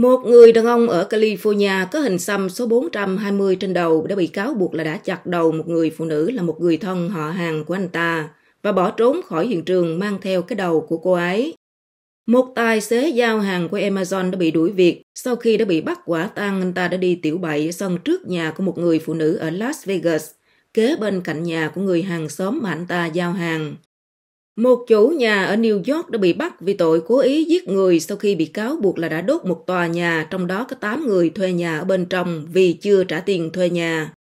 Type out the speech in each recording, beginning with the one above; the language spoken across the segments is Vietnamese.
Một người đàn ông ở California có hình xăm số 420 trên đầu đã bị cáo buộc là đã chặt đầu một người phụ nữ là một người thân họ hàng của anh ta và bỏ trốn khỏi hiện trường mang theo cái đầu của cô ấy. Một tài xế giao hàng của Amazon đã bị đuổi việc sau khi đã bị bắt quả tang anh ta đã đi tiểu bậy sân trước nhà của một người phụ nữ ở Las Vegas, kế bên cạnh nhà của người hàng xóm mà anh ta giao hàng. Một chủ nhà ở New York đã bị bắt vì tội cố ý giết người sau khi bị cáo buộc là đã đốt một tòa nhà, trong đó có 8 người thuê nhà ở bên trong vì chưa trả tiền thuê nhà.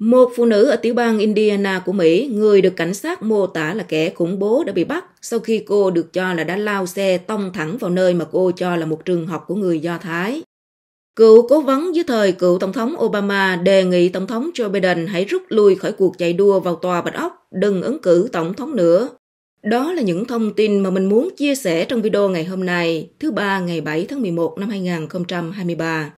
Một phụ nữ ở tiểu bang Indiana của Mỹ, người được cảnh sát mô tả là kẻ khủng bố đã bị bắt sau khi cô được cho là đã lao xe tông thẳng vào nơi mà cô cho là một trường học của người Do Thái. Cựu cố vấn dưới thời cựu Tổng thống Obama đề nghị Tổng thống Joe Biden hãy rút lui khỏi cuộc chạy đua vào tòa Bạch Ốc, đừng ứng cử Tổng thống nữa đó là những thông tin mà mình muốn chia sẻ trong video ngày hôm nay, thứ ba ngày 7 tháng 11 năm 2023.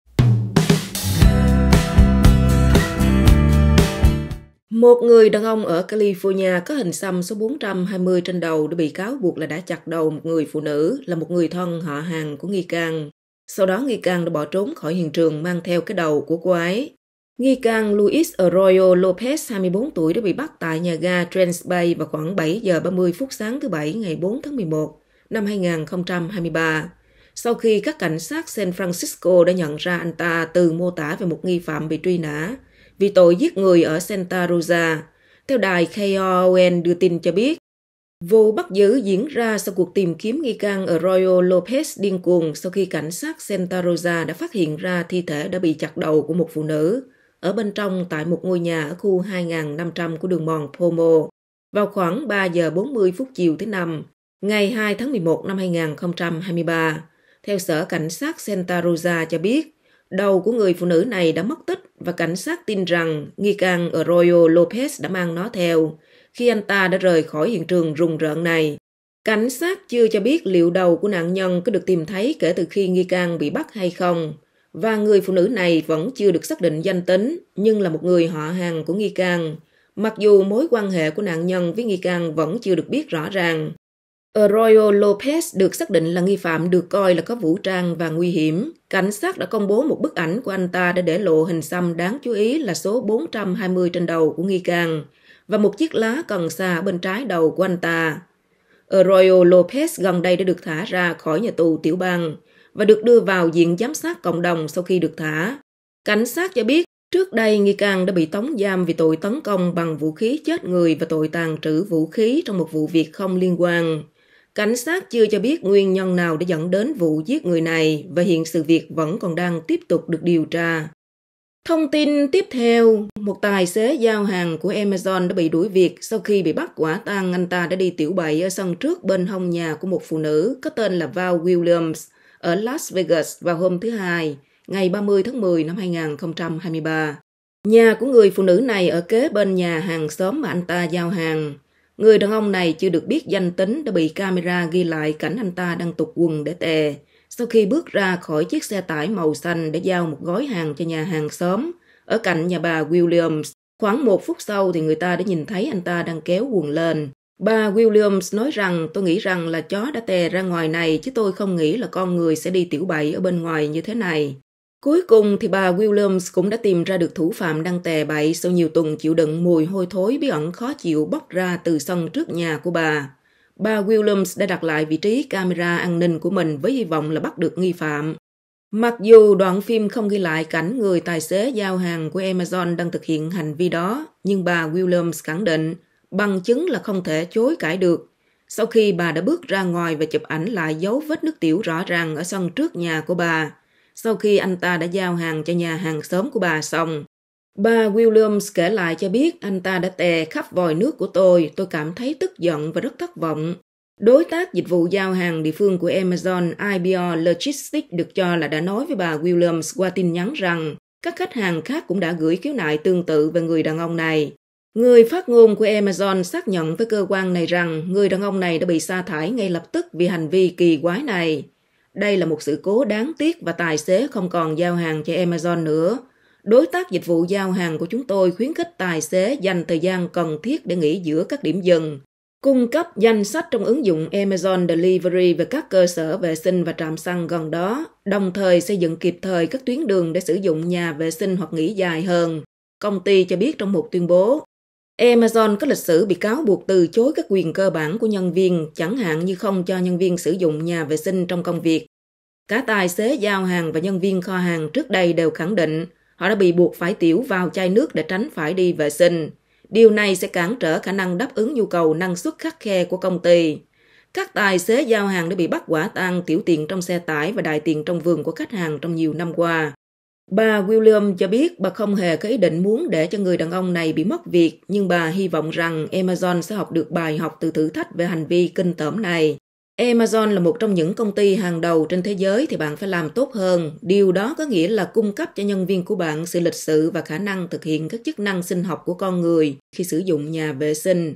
Một người đàn ông ở California có hình xăm số 420 trên đầu đã bị cáo buộc là đã chặt đầu một người phụ nữ là một người thân họ hàng của nghi can. Sau đó nghi can đã bỏ trốn khỏi hiện trường mang theo cái đầu của cô ấy. Nghi can Luis Arroyo Lopez, 24 tuổi, đã bị bắt tại nhà ga Trans Bay vào khoảng 7 giờ 30 phút sáng thứ Bảy ngày 4 tháng 11 năm 2023. Sau khi các cảnh sát San Francisco đã nhận ra anh ta từ mô tả về một nghi phạm bị truy nã vì tội giết người ở Santa Rosa, theo đài KON đưa tin cho biết, Vụ bắt giữ diễn ra sau cuộc tìm kiếm nghi can Arroyo Lopez điên cuồng sau khi cảnh sát Santa Rosa đã phát hiện ra thi thể đã bị chặt đầu của một phụ nữ ở bên trong tại một ngôi nhà ở khu 2500 của đường mòn Pomo vào khoảng 3 giờ 40 phút chiều thứ Năm, ngày 2 tháng 11 năm 2023. Theo Sở Cảnh sát Santa Rosa cho biết, đầu của người phụ nữ này đã mất tích và cảnh sát tin rằng nghi can Arroyo Lopez đã mang nó theo khi anh ta đã rời khỏi hiện trường rùng rợn này. Cảnh sát chưa cho biết liệu đầu của nạn nhân có được tìm thấy kể từ khi nghi can bị bắt hay không và người phụ nữ này vẫn chưa được xác định danh tính nhưng là một người họ hàng của nghi can. Mặc dù mối quan hệ của nạn nhân với nghi can vẫn chưa được biết rõ ràng. Arroyo Lopez được xác định là nghi phạm được coi là có vũ trang và nguy hiểm. Cảnh sát đã công bố một bức ảnh của anh ta đã để lộ hình xăm đáng chú ý là số 420 trên đầu của nghi can và một chiếc lá cần xa bên trái đầu của anh ta. Arroyo Lopez gần đây đã được thả ra khỏi nhà tù tiểu bang và được đưa vào diện giám sát cộng đồng sau khi được thả. Cảnh sát cho biết Trước đây, nghi can đã bị tống giam vì tội tấn công bằng vũ khí chết người và tội tàn trữ vũ khí trong một vụ việc không liên quan. Cảnh sát chưa cho biết nguyên nhân nào đã dẫn đến vụ giết người này và hiện sự việc vẫn còn đang tiếp tục được điều tra. Thông tin tiếp theo, một tài xế giao hàng của Amazon đã bị đuổi việc sau khi bị bắt quả tang anh ta đã đi tiểu bậy ở sân trước bên hông nhà của một phụ nữ có tên là Val Williams – ở Las Vegas vào hôm thứ Hai, ngày 30 tháng 10 năm 2023. Nhà của người phụ nữ này ở kế bên nhà hàng xóm mà anh ta giao hàng. Người đàn ông này chưa được biết danh tính đã bị camera ghi lại cảnh anh ta đang tục quần để tè. Sau khi bước ra khỏi chiếc xe tải màu xanh để giao một gói hàng cho nhà hàng xóm ở cạnh nhà bà Williams, khoảng một phút sau thì người ta đã nhìn thấy anh ta đang kéo quần lên. Bà Williams nói rằng tôi nghĩ rằng là chó đã tè ra ngoài này chứ tôi không nghĩ là con người sẽ đi tiểu bậy ở bên ngoài như thế này. Cuối cùng thì bà Williams cũng đã tìm ra được thủ phạm đang tè bậy sau nhiều tuần chịu đựng mùi hôi thối bí ẩn khó chịu bốc ra từ sân trước nhà của bà. Bà Williams đã đặt lại vị trí camera an ninh của mình với hy vọng là bắt được nghi phạm. Mặc dù đoạn phim không ghi lại cảnh người tài xế giao hàng của Amazon đang thực hiện hành vi đó, nhưng bà Williams khẳng định bằng chứng là không thể chối cãi được. Sau khi bà đã bước ra ngoài và chụp ảnh lại dấu vết nước tiểu rõ ràng ở sân trước nhà của bà, sau khi anh ta đã giao hàng cho nhà hàng xóm của bà xong. Bà Williams kể lại cho biết anh ta đã tè khắp vòi nước của tôi, tôi cảm thấy tức giận và rất thất vọng. Đối tác dịch vụ giao hàng địa phương của Amazon IBR Logistics được cho là đã nói với bà Williams qua tin nhắn rằng các khách hàng khác cũng đã gửi khiếu nại tương tự về người đàn ông này. Người phát ngôn của Amazon xác nhận với cơ quan này rằng người đàn ông này đã bị sa thải ngay lập tức vì hành vi kỳ quái này. Đây là một sự cố đáng tiếc và tài xế không còn giao hàng cho Amazon nữa. Đối tác dịch vụ giao hàng của chúng tôi khuyến khích tài xế dành thời gian cần thiết để nghỉ giữa các điểm dừng, cung cấp danh sách trong ứng dụng Amazon Delivery về các cơ sở vệ sinh và trạm xăng gần đó, đồng thời xây dựng kịp thời các tuyến đường để sử dụng nhà vệ sinh hoặc nghỉ dài hơn. Công ty cho biết trong một tuyên bố, Amazon có lịch sử bị cáo buộc từ chối các quyền cơ bản của nhân viên, chẳng hạn như không cho nhân viên sử dụng nhà vệ sinh trong công việc. Cả tài xế giao hàng và nhân viên kho hàng trước đây đều khẳng định họ đã bị buộc phải tiểu vào chai nước để tránh phải đi vệ sinh. Điều này sẽ cản trở khả năng đáp ứng nhu cầu năng suất khắc khe của công ty. Các tài xế giao hàng đã bị bắt quả tang tiểu tiện trong xe tải và đại tiện trong vườn của khách hàng trong nhiều năm qua. Bà William cho biết bà không hề có ý định muốn để cho người đàn ông này bị mất việc, nhưng bà hy vọng rằng Amazon sẽ học được bài học từ thử thách về hành vi kinh tởm này. Amazon là một trong những công ty hàng đầu trên thế giới thì bạn phải làm tốt hơn. Điều đó có nghĩa là cung cấp cho nhân viên của bạn sự lịch sự và khả năng thực hiện các chức năng sinh học của con người khi sử dụng nhà vệ sinh.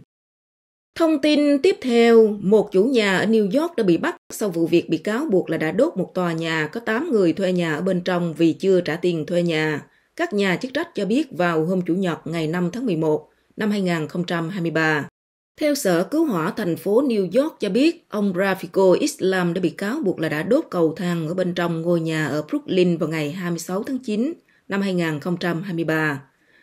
Thông tin tiếp theo, một chủ nhà ở New York đã bị bắt sau vụ việc bị cáo buộc là đã đốt một tòa nhà có 8 người thuê nhà ở bên trong vì chưa trả tiền thuê nhà. Các nhà chức trách cho biết vào hôm Chủ nhật ngày 5 tháng 11 năm 2023. Theo Sở Cứu hỏa thành phố New York cho biết, ông Rafico Islam đã bị cáo buộc là đã đốt cầu thang ở bên trong ngôi nhà ở Brooklyn vào ngày 26 tháng 9 năm 2023.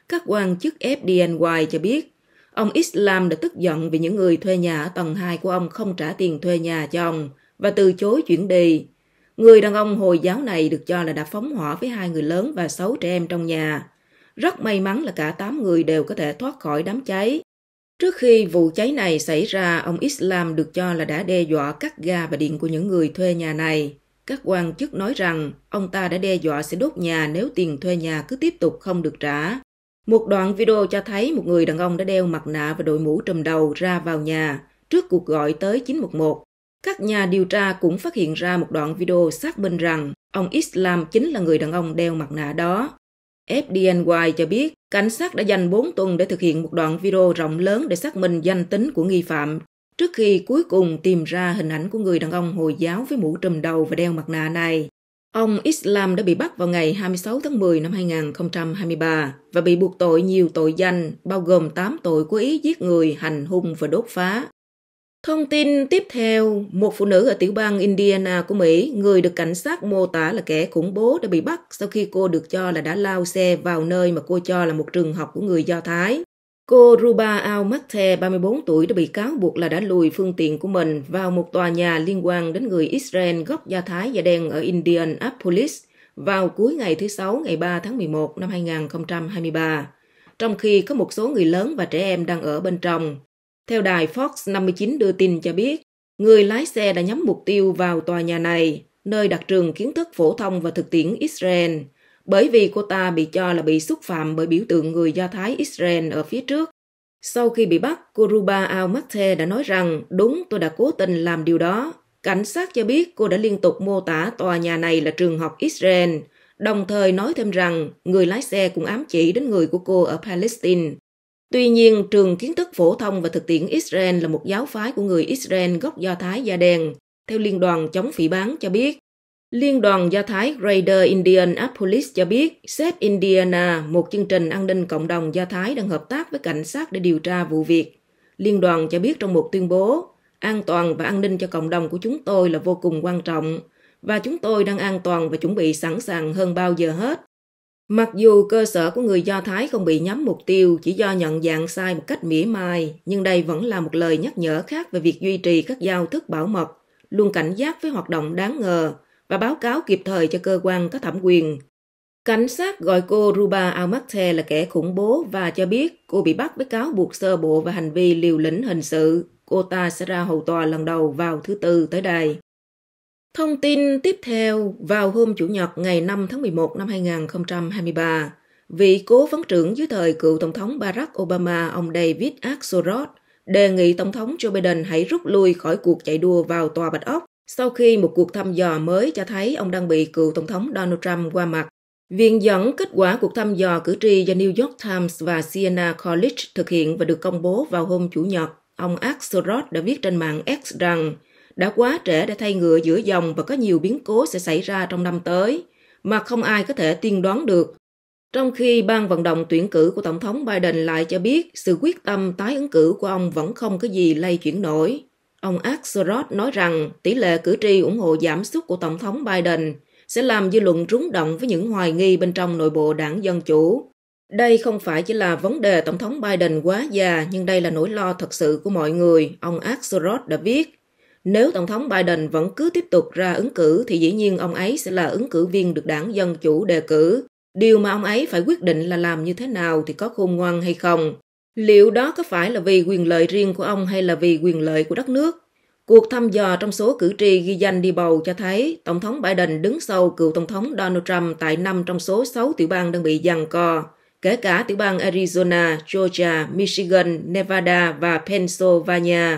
Các quan chức FDNY cho biết, Ông Islam đã tức giận vì những người thuê nhà ở tầng 2 của ông không trả tiền thuê nhà cho ông và từ chối chuyển đi. Người đàn ông Hồi giáo này được cho là đã phóng hỏa với hai người lớn và sáu trẻ em trong nhà. Rất may mắn là cả tám người đều có thể thoát khỏi đám cháy. Trước khi vụ cháy này xảy ra, ông Islam được cho là đã đe dọa cắt ga và điện của những người thuê nhà này. Các quan chức nói rằng ông ta đã đe dọa sẽ đốt nhà nếu tiền thuê nhà cứ tiếp tục không được trả. Một đoạn video cho thấy một người đàn ông đã đeo mặt nạ và đội mũ trùm đầu ra vào nhà trước cuộc gọi tới 911. Các nhà điều tra cũng phát hiện ra một đoạn video xác minh rằng ông Islam chính là người đàn ông đeo mặt nạ đó. FDNY cho biết cảnh sát đã dành 4 tuần để thực hiện một đoạn video rộng lớn để xác minh danh tính của nghi phạm trước khi cuối cùng tìm ra hình ảnh của người đàn ông Hồi giáo với mũ trùm đầu và đeo mặt nạ này. Ông Islam đã bị bắt vào ngày 26 tháng 10 năm 2023 và bị buộc tội nhiều tội danh, bao gồm 8 tội cố ý giết người, hành hung và đốt phá. Thông tin tiếp theo, một phụ nữ ở tiểu bang Indiana của Mỹ, người được cảnh sát mô tả là kẻ khủng bố đã bị bắt sau khi cô được cho là đã lao xe vào nơi mà cô cho là một trường học của người Do Thái. Cô Ruba Al Makthe, 34 tuổi, đã bị cáo buộc là đã lùi phương tiện của mình vào một tòa nhà liên quan đến người Israel gốc da Thái và đen ở Indianapolis vào cuối ngày thứ Sáu ngày 3 tháng 11 năm 2023, trong khi có một số người lớn và trẻ em đang ở bên trong. Theo đài Fox 59 đưa tin cho biết, người lái xe đã nhắm mục tiêu vào tòa nhà này, nơi đặt trường kiến thức phổ thông và thực tiễn Israel – bởi vì cô ta bị cho là bị xúc phạm bởi biểu tượng người Do Thái Israel ở phía trước. Sau khi bị bắt, cô Ruba al đã nói rằng đúng tôi đã cố tình làm điều đó. Cảnh sát cho biết cô đã liên tục mô tả tòa nhà này là trường học Israel, đồng thời nói thêm rằng người lái xe cũng ám chỉ đến người của cô ở Palestine. Tuy nhiên, trường kiến thức phổ thông và thực tiễn Israel là một giáo phái của người Israel gốc Do Thái da đen, theo Liên đoàn chống phỉ bán cho biết. Liên đoàn Do Thái Raider Indianapolis cho biết, Seth Indiana, một chương trình an ninh cộng đồng Do Thái đang hợp tác với cảnh sát để điều tra vụ việc. Liên đoàn cho biết trong một tuyên bố, an toàn và an ninh cho cộng đồng của chúng tôi là vô cùng quan trọng và chúng tôi đang an toàn và chuẩn bị sẵn sàng hơn bao giờ hết. Mặc dù cơ sở của người Do Thái không bị nhắm mục tiêu chỉ do nhận dạng sai một cách mỉa mai, nhưng đây vẫn là một lời nhắc nhở khác về việc duy trì các giao thức bảo mật, luôn cảnh giác với hoạt động đáng ngờ, và báo cáo kịp thời cho cơ quan có thẩm quyền. Cảnh sát gọi cô Ruba Almakte là kẻ khủng bố và cho biết cô bị bắt với cáo buộc sơ bộ và hành vi liều lĩnh hình sự. Cô ta sẽ ra hầu tòa lần đầu vào thứ Tư tới đây. Thông tin tiếp theo vào hôm Chủ nhật ngày 5 tháng 11 năm 2023, vị cố vấn trưởng dưới thời cựu Tổng thống Barack Obama ông David Axelrod đề nghị Tổng thống Joe Biden hãy rút lui khỏi cuộc chạy đua vào Tòa Bạch Ốc sau khi một cuộc thăm dò mới cho thấy ông đang bị cựu Tổng thống Donald Trump qua mặt. Viện dẫn kết quả cuộc thăm dò cử tri do New York Times và Siena College thực hiện và được công bố vào hôm Chủ nhật, ông Axelrod đã viết trên mạng X rằng đã quá trẻ để thay ngựa giữa dòng và có nhiều biến cố sẽ xảy ra trong năm tới mà không ai có thể tiên đoán được. Trong khi ban vận động tuyển cử của Tổng thống Biden lại cho biết sự quyết tâm tái ứng cử của ông vẫn không có gì lay chuyển nổi. Ông Axelrod nói rằng tỷ lệ cử tri ủng hộ giảm sút của Tổng thống Biden sẽ làm dư luận rúng động với những hoài nghi bên trong nội bộ đảng Dân Chủ. Đây không phải chỉ là vấn đề Tổng thống Biden quá già, nhưng đây là nỗi lo thật sự của mọi người, ông Axelrod đã viết. Nếu Tổng thống Biden vẫn cứ tiếp tục ra ứng cử thì dĩ nhiên ông ấy sẽ là ứng cử viên được đảng Dân Chủ đề cử. Điều mà ông ấy phải quyết định là làm như thế nào thì có khôn ngoan hay không. Liệu đó có phải là vì quyền lợi riêng của ông hay là vì quyền lợi của đất nước? Cuộc thăm dò trong số cử tri ghi danh đi bầu cho thấy Tổng thống Biden đứng sau cựu Tổng thống Donald Trump tại 5 trong số 6 tiểu bang đang bị giằng co, kể cả tiểu bang Arizona, Georgia, Michigan, Nevada và Pennsylvania,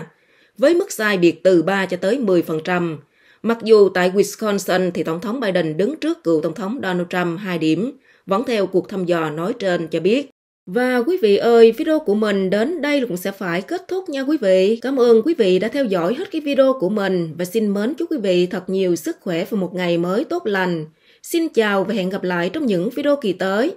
với mức sai biệt từ 3 cho tới 10%. Mặc dù tại Wisconsin thì Tổng thống Biden đứng trước cựu Tổng thống Donald Trump 2 điểm, vẫn theo cuộc thăm dò nói trên cho biết và quý vị ơi, video của mình đến đây cũng sẽ phải kết thúc nha quý vị. Cảm ơn quý vị đã theo dõi hết cái video của mình và xin mến chúc quý vị thật nhiều sức khỏe và một ngày mới tốt lành. Xin chào và hẹn gặp lại trong những video kỳ tới.